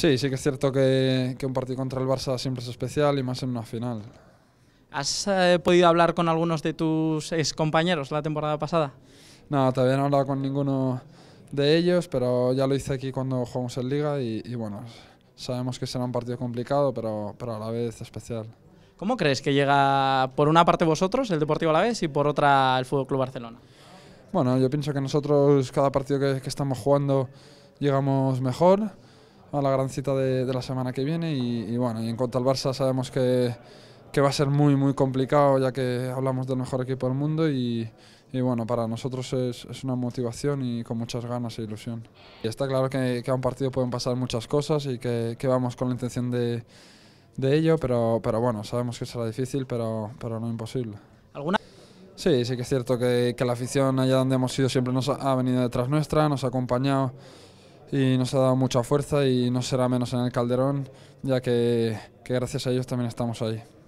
Sí, sí que es cierto que, un partido contra el Barça siempre es especial y más en una final. ¿Has eh, podido hablar con algunos de tus ex compañeros la temporada pasada? No, todavía no he hablado con ninguno de ellos, pero ya lo hice aquí cuando jugamos en Liga y, bueno, sabemos que será un partido complicado, pero, pero a la vez especial. ¿Cómo crees que llega por una parte vosotros, el Deportivo Alavés, y por otra el Fútbol Club Barcelona? Bueno, yo pienso que nosotros cada partido que estamos jugando llegamos mejor a la gran cita de, la semana que viene. Y, bueno, y en cuanto al Barça sabemos que, que, va a ser muy, muy complicado ya que hablamos del mejor equipo del mundo y, y bueno, para nosotros es, es, una motivación y con muchas ganas e ilusión. Y está claro que, que a un partido pueden pasar muchas cosas y que, que vamos con la intención de, de, ello, pero, pero bueno, sabemos que será difícil, pero, pero no imposible. ¿Alguna? Sí, sí que es cierto que, que la afición allá donde hemos ido siempre nos ha venido detrás nuestra, nos ha acompañado y nos ha dado mucha fuerza y no será menos en el Calderón, ya que, gracias a ellos también estamos ahí.